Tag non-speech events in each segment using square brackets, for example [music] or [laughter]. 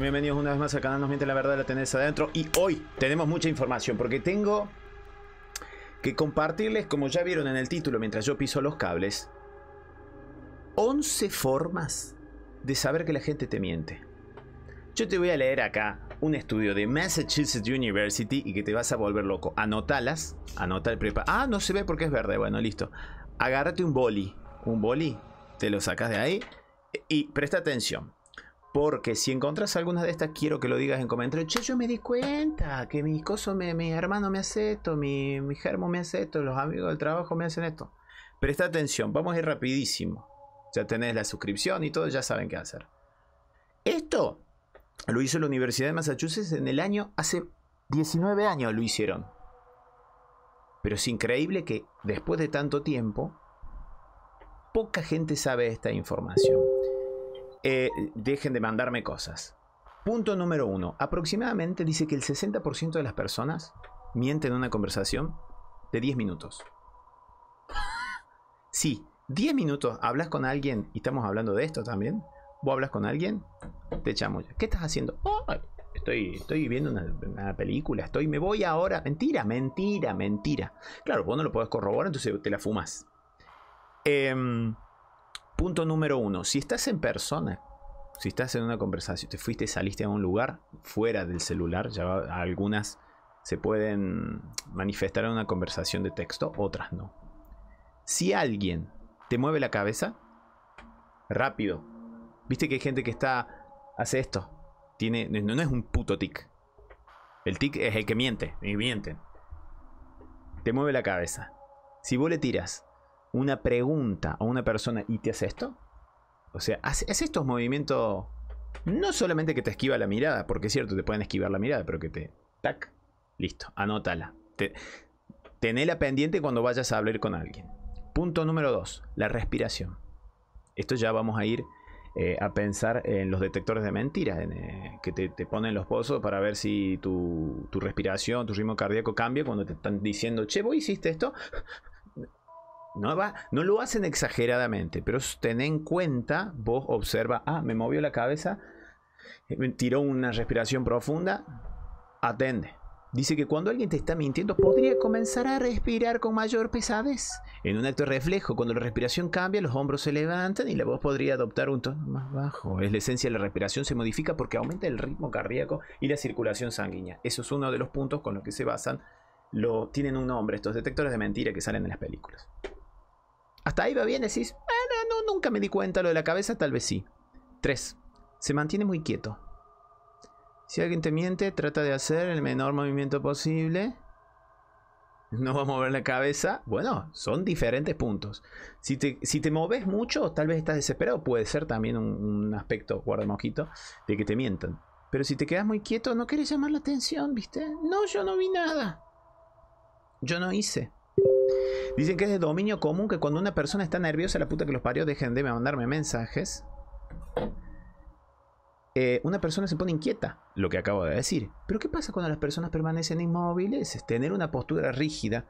bienvenidos una vez más al canal Nos Miente la Verdad, la tenés adentro. Y hoy tenemos mucha información porque tengo que compartirles, como ya vieron en el título mientras yo piso los cables, 11 formas de saber que la gente te miente. Yo te voy a leer acá un estudio de Massachusetts University y que te vas a volver loco. Anotalas, anota el prepa. Ah, no se ve porque es verde. Bueno, listo. Agárrate un boli. Un boli, te lo sacas de ahí y presta atención. Porque si encontrás alguna de estas, quiero que lo digas en comentarios. Che, yo me di cuenta que mi hermano me, Mi me hace esto, mi, mi germo me hace esto, los amigos del trabajo me hacen esto. Presta atención, vamos a ir rapidísimo. Ya tenés la suscripción y todo, ya saben qué hacer. Esto lo hizo la Universidad de Massachusetts en el año, hace 19 años lo hicieron. Pero es increíble que después de tanto tiempo, poca gente sabe esta información. Eh, dejen de mandarme cosas. Punto número uno. Aproximadamente dice que el 60% de las personas mienten en una conversación de 10 minutos. [laughs] sí, 10 minutos hablas con alguien, y estamos hablando de esto también, vos hablas con alguien, te ya ¿Qué estás haciendo? estoy, estoy viendo una, película, estoy, me voy ahora. Mentira, mentira, mentira. Claro, vos no lo puedes corroborar, entonces te la fumas. Em, Punto número uno, si estás en persona, si estás en una conversación, te fuiste, saliste a un lugar fuera del celular, ya algunas se pueden manifestar en una conversación de texto, otras no. Si alguien te mueve la cabeza, rápido. Viste que hay gente que está, hace esto, tiene, no, es un puto tic. El tic es el que miente, y miente. Te mueve la cabeza. Si vos le tiras una pregunta a una persona y te hace esto, o sea, hace, estos movimientos, no solamente que te esquiva la mirada, porque es cierto, te pueden esquivar la mirada, pero que te, tac, listo, anótala. Te, tenela pendiente cuando vayas a hablar con alguien. Punto número dos. la respiración. Esto ya vamos a ir eh, a pensar en los detectores de mentiras, eh, que te, ponen los pozos para ver si tu, tu, respiración, tu ritmo cardíaco cambia cuando te están diciendo, che, vos hiciste esto, no, lo hacen exageradamente, pero ten en cuenta, vos observa, ah, me movió la cabeza, eh, tiró una respiración profunda, atende. Dice que cuando alguien te está mintiendo, podría comenzar a respirar con mayor pesadez. En un acto de reflejo, cuando la respiración cambia, los hombros se levantan y la voz podría adoptar un tono más bajo. Es la esencia de la respiración, se modifica porque aumenta el ritmo cardíaco y la circulación sanguínea. Eso es uno de los puntos con los que se basan. Lo, tienen un nombre, estos detectores de mentira que salen en las películas. Hasta ahí va bien, decís, ah, no, no, nunca me di cuenta, lo de la cabeza tal vez sí. 3. Se mantiene muy quieto. Si alguien te miente, trata de hacer el menor movimiento posible. No va a mover la cabeza. Bueno, son diferentes puntos. Si te, si te moves mucho, tal vez estás desesperado. Puede ser también un, un aspecto, guarda mojito, de que te mientan. Pero si te quedas muy quieto, no quieres llamar la atención, ¿viste? No, yo no vi nada. Yo no hice. Dicen que es de dominio común que cuando una persona está nerviosa, la puta que los parió, dejen de mandarme mensajes. Eh, una persona se pone inquieta, lo que acabo de decir. Pero ¿qué pasa cuando las personas permanecen inmóviles? Tener una postura rígida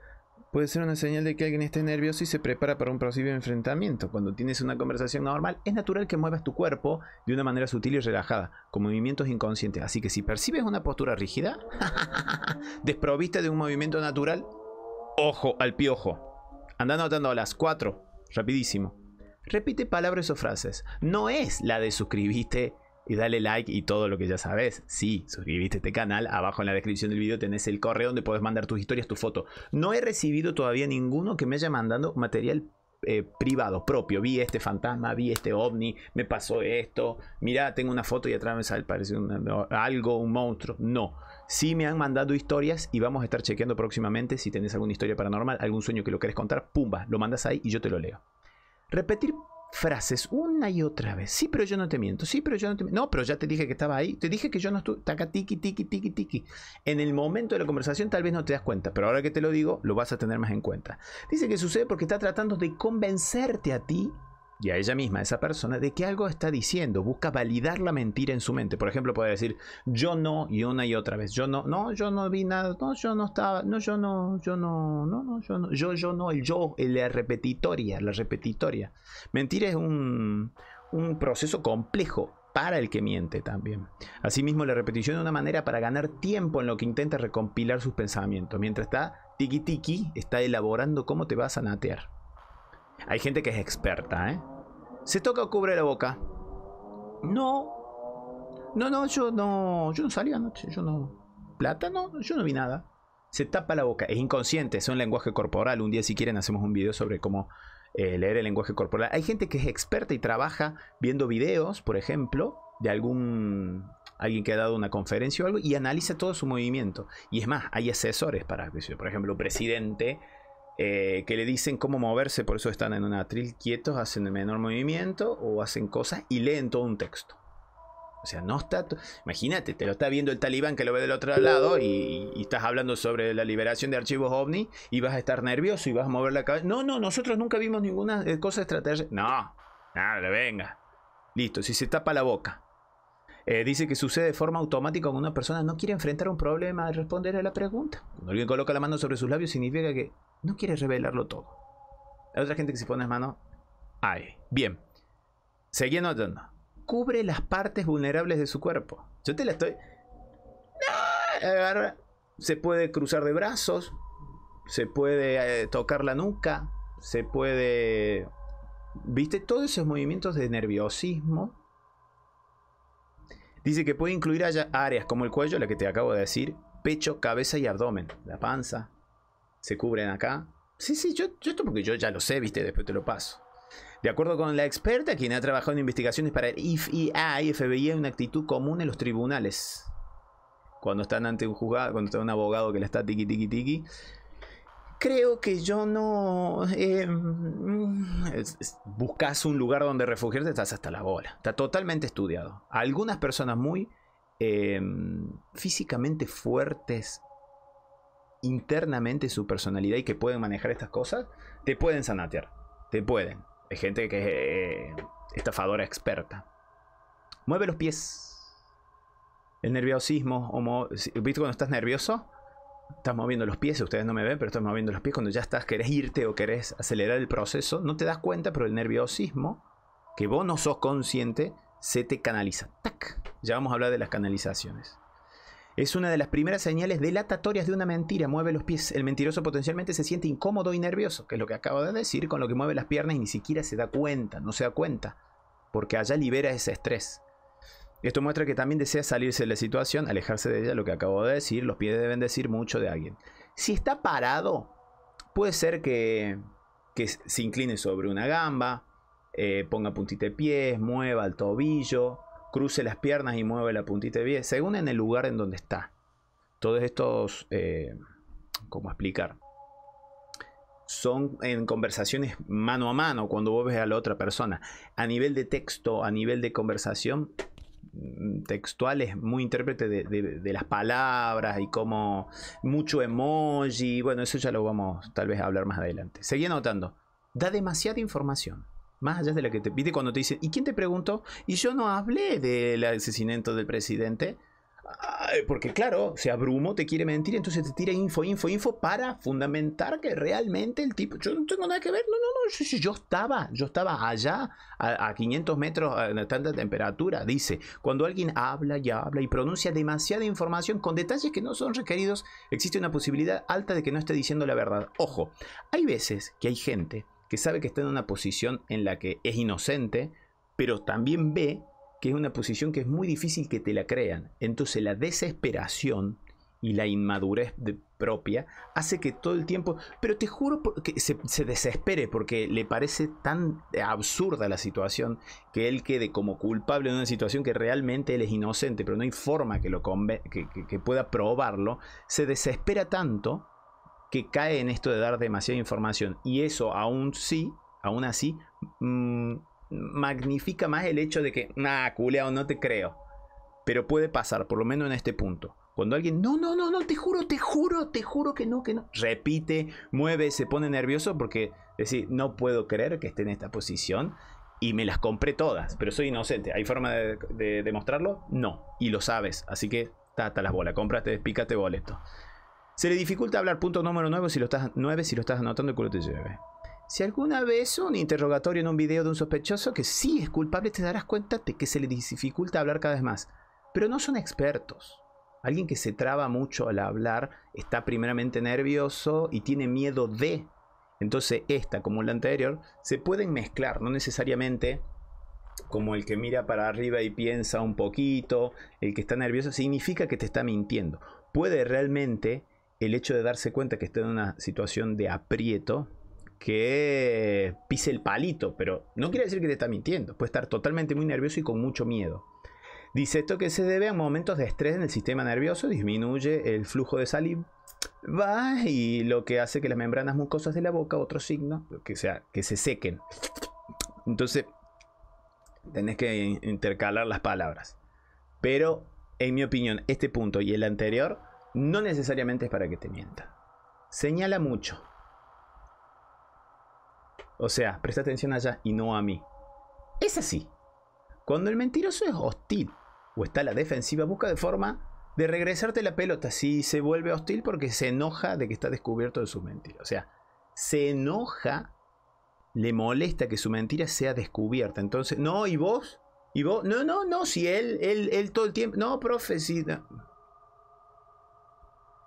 puede ser una señal de que alguien esté nervioso y se prepara para un posible enfrentamiento. Cuando tienes una conversación normal, es natural que muevas tu cuerpo de una manera sutil y relajada, con movimientos inconscientes. Así que si percibes una postura rígida, [laughs] desprovista de un movimiento natural, Ojo al piojo. Anda a las cuatro. Rapidísimo. Repite palabras o frases. No es la de suscribiste y dale like y todo lo que ya sabes. Sí, suscribiste este canal. Abajo en la descripción del video tenés el correo donde podés mandar tus historias, tu foto. No he recibido todavía ninguno que me haya mandado material eh, privado, propio. Vi este fantasma, vi este ovni, me pasó esto. Mirá, tengo una foto y atrás me sale parece algo, un monstruo. No. Sí me han mandado historias y vamos a estar chequeando próximamente si tenés alguna historia paranormal, algún sueño que lo querés contar, pumba, lo mandas ahí y yo te lo leo. Repetir frases una y otra vez. Sí, pero yo no te miento. Sí, pero yo no te miento. No, pero ya te dije que estaba ahí. Te dije que yo no estuve. Taca, tiki, tiki, tiki, tiki. En el momento de la conversación tal vez no te das cuenta, pero ahora que te lo digo, lo vas a tener más en cuenta. Dice que sucede porque está tratando de convencerte a ti y a ella misma, a esa persona, de que algo está diciendo, busca validar la mentira en su mente. Por ejemplo, puede decir, yo no, y una y otra vez, yo no, no, yo no vi nada, no, yo no estaba, no, yo no, yo no, no, no, yo no, yo, yo no, el yo, la repetitoria, la repetitoria. Mentir es un, un proceso complejo para el que miente también. Asimismo, la repetición es una manera para ganar tiempo en lo que intenta recompilar sus pensamientos. Mientras está tiki tiki, está elaborando cómo te vas a natear. Hay gente que es experta, ¿eh? Se toca o cubre la boca. No. No, no, yo no. Yo no salí anoche. Yo no. ¿Plata? yo no vi nada. Se tapa la boca. Es inconsciente, es un lenguaje corporal. Un día, si quieren, hacemos un video sobre cómo eh, leer el lenguaje corporal. Hay gente que es experta y trabaja viendo videos, por ejemplo, de algún alguien que ha dado una conferencia o algo y analiza todo su movimiento. Y es más, hay asesores para, por ejemplo, un presidente eh, que le dicen cómo moverse, por eso están en un atril quietos, hacen el menor movimiento o hacen cosas y leen todo un texto. O sea, no está. Imagínate, te lo está viendo el talibán que lo ve del otro lado y, estás hablando sobre la liberación de archivos ovni y vas a estar nervioso y vas a mover la cabeza. No, no, nosotros nunca vimos ninguna eh, cosa estratégica. No, nada, venga. Listo, si se tapa la boca. Eh, dice que sucede de forma automática cuando una persona no quiere enfrentar un problema de responder a la pregunta. Cuando alguien coloca la mano sobre sus labios significa que no quiere revelarlo todo. Hay otra gente que se pone las manos, ay, bien. Seguí anotando. Cubre las partes vulnerables de su cuerpo. Yo te la estoy... ¡No! Agarra. Se puede cruzar de brazos, se puede eh, tocar la nuca, se puede... ¿Viste? Todos esos movimientos de nerviosismo. Dice que puede incluir áreas como el cuello, la que te acabo de decir, pecho, cabeza y abdomen, la panza, se cubren acá. Sí, sí, yo, esto porque yo ya lo sé, viste, después te lo paso. De acuerdo con la experta, quien ha trabajado en investigaciones para el ifi, y FBI, hay una actitud común en los tribunales. Cuando están ante un juzgado, cuando está un abogado que le está tiki-tiki-tiki... Creo que yo no. Eh, mm, buscas un lugar donde refugiarte, estás hasta la bola. Está totalmente estudiado. Algunas personas muy eh, físicamente fuertes internamente su personalidad y que pueden manejar estas cosas, te pueden sanatear. Te pueden. Hay gente que es eh, estafadora experta. Mueve los pies. El nerviosismo, ¿viste cuando estás nervioso? Estás moviendo los pies, ustedes no me ven, pero estás moviendo los pies cuando ya estás, querés irte o querés acelerar el proceso, no te das cuenta, pero el nerviosismo, que vos no sos consciente, se te canaliza. ¡Tac! Ya vamos a hablar de las canalizaciones. Es una de las primeras señales delatatorias de una mentira. Mueve los pies. El mentiroso potencialmente se siente incómodo y nervioso, que es lo que acabo de decir, con lo que mueve las piernas y ni siquiera se da cuenta, no se da cuenta, porque allá libera ese estrés. Esto muestra que también desea salirse de la situación, alejarse de ella, lo que acabo de decir. Los pies deben decir mucho de alguien. Si está parado, puede ser que, se incline sobre una gamba, eh, ponga puntita de pies, mueva el tobillo, cruce las piernas y mueve la puntita de pie, según en el lugar en donde está. Todos estos, eh, ¿cómo explicar? Son en conversaciones mano a mano, cuando vos ves a la otra persona. A nivel de texto, a nivel de conversación mm, textual es muy intérprete de, las palabras y como mucho emoji. Bueno, eso ya lo vamos tal vez a hablar más adelante. Seguí anotando. Da demasiada información más allá de la que te pide cuando te dicen, ¿y quién te preguntó? Y yo no hablé del asesinato del presidente. porque claro, se abrumó, te quiere mentir, entonces te tira info, info, info para fundamentar que realmente el tipo, yo no tengo nada que ver, no, no, no, yo, estaba, yo estaba allá a, a 500 metros eh, a tanta temperatura, dice, cuando alguien habla y habla y pronuncia demasiada información con detalles que no son requeridos, existe una posibilidad alta de que no esté diciendo la verdad. Ojo, hay veces que hay gente que sabe que está en una posición en la que es inocente, pero también ve que es una posición que es muy difícil que te la crean. Entonces la desesperación y la inmadurez propia hace que todo el tiempo, pero te juro que se, desespere porque le parece tan absurda la situación que él quede como culpable en una situación que realmente él es inocente, pero no hay forma que, lo que pueda probarlo, se desespera tanto que cae en esto de dar demasiada información. Y eso aún sí, aún así, mm, magnifica más el hecho de que, nah, culeado, no te creo. Pero puede pasar, por lo menos en este punto. Cuando alguien, no, no, no, no, te juro, te juro, te juro que no, que no. Repite, mueve, se pone nervioso porque decir, no puedo creer que esté en esta posición y me las compré todas, pero soy inocente. ¿Hay forma de demostrarlo? no. Y lo sabes, así que tata las bolas, cómprate, despícate boleto. Se le dificulta hablar punto número 9 si lo estás, si lo estás anotando el culo te lleve. Si alguna vez un interrogatorio en un video de un sospechoso que sí es culpable, te darás cuenta de que se le dificulta hablar cada vez más. Pero no son expertos. Alguien que se traba mucho al hablar está primeramente nervioso y tiene miedo de. Entonces esta como la anterior se pueden mezclar, no necesariamente como el que mira para arriba y piensa un poquito, el que está nervioso, significa que te está mintiendo. Puede realmente el hecho de darse cuenta que está en una situación de aprieto, que pise el palito, pero no quiere decir que te está mintiendo, puede estar totalmente muy nervioso y con mucho miedo. Dice esto que se debe a momentos de estrés en el sistema nervioso, disminuye el flujo de saliva y lo que hace que las membranas mucosas de la boca, otro signo, que, sea, que se sequen. Entonces, tenés que intercalar las palabras. Pero, en mi opinión, este punto y el anterior no necesariamente es para que te mienta. Señala mucho. O sea, presta atención allá y no a mí. Es así. Cuando el mentiroso es hostil o está a la defensiva, busca de forma de regresarte la pelota si se vuelve hostil porque se enoja de que está descubierto de su mentira. O sea, se enoja, le molesta que su mentira sea descubierta. Entonces, no, ¿y vos? ¿Y vos? No, no, no, si él, él, él todo el tiempo. No, profe, si.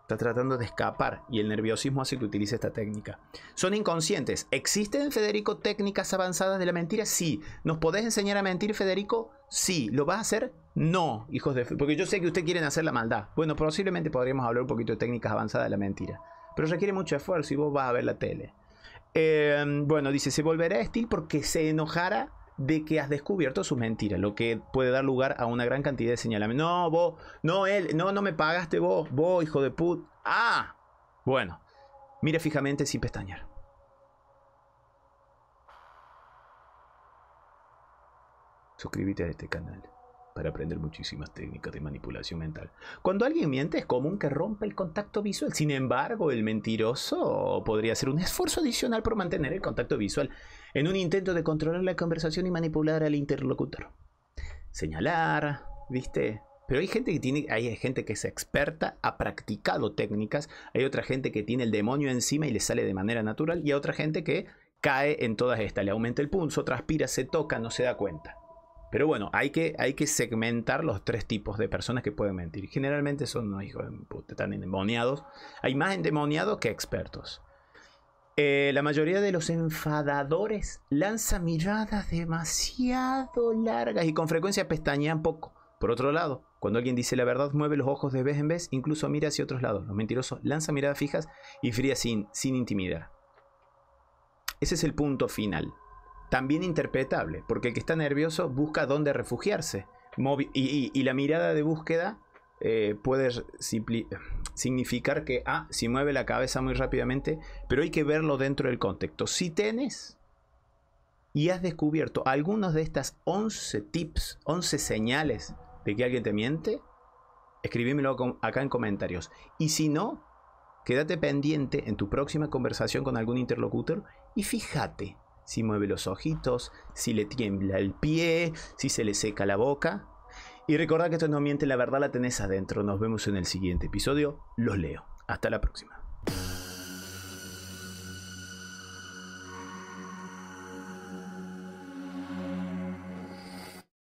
Está tratando de escapar y el nerviosismo hace que utilice esta técnica. Son inconscientes. ¿Existen, Federico, técnicas avanzadas de la mentira? Sí. ¿Nos podés enseñar a mentir, Federico? Sí. ¿Lo vas a hacer? No, hijos de... Porque yo sé que ustedes quieren hacer la maldad. Bueno, posiblemente podríamos hablar un poquito de técnicas avanzadas de la mentira. Pero requiere mucho esfuerzo y vos vas a ver la tele. Eh, bueno, dice, se volverá estil porque se enojara de que has descubierto sus mentiras, lo que puede dar lugar a una gran cantidad de señalamientos. No, vos, no él, no, no me pagaste vos, vos, hijo de put. Ah, bueno, mire fijamente sin pestañear. Suscríbete a este canal para aprender muchísimas técnicas de manipulación mental. Cuando alguien miente es común que rompa el contacto visual. Sin embargo, el mentiroso podría hacer un esfuerzo adicional por mantener el contacto visual en un intento de controlar la conversación y manipular al interlocutor. Señalar, ¿viste? Pero hay gente que tiene, hay gente que es experta, ha practicado técnicas, hay otra gente que tiene el demonio encima y le sale de manera natural, y hay otra gente que cae en todas estas, le aumenta el pulso, transpira, se toca, no se da cuenta. Pero bueno, hay que, hay que segmentar los tres tipos de personas que pueden mentir. Generalmente son los hijos de puta, están endemoniados. Hay más endemoniados que expertos. Eh, la mayoría de los enfadadores lanza miradas demasiado largas y con frecuencia pestañean poco. Por otro lado, cuando alguien dice la verdad, mueve los ojos de vez en vez, incluso mira hacia otros lados. Los mentirosos lanzan miradas fijas y frías sin, sin intimidar. Ese es el punto final también interpretable, porque el que está nervioso busca dónde refugiarse. y, la mirada de búsqueda eh, puede significar que, ah, si mueve la cabeza muy rápidamente, pero hay que verlo dentro del contexto. Si tenés y has descubierto algunos de estas 11 tips, 11 señales de que alguien te miente, escribímelo acá en comentarios. Y si no, quédate pendiente en tu próxima conversación con algún interlocutor y fíjate si mueve los ojitos, si le tiembla el pie, si se le seca la boca. Y recordad que esto no miente, la verdad la tenés adentro. Nos vemos en el siguiente episodio. Los leo. Hasta la próxima.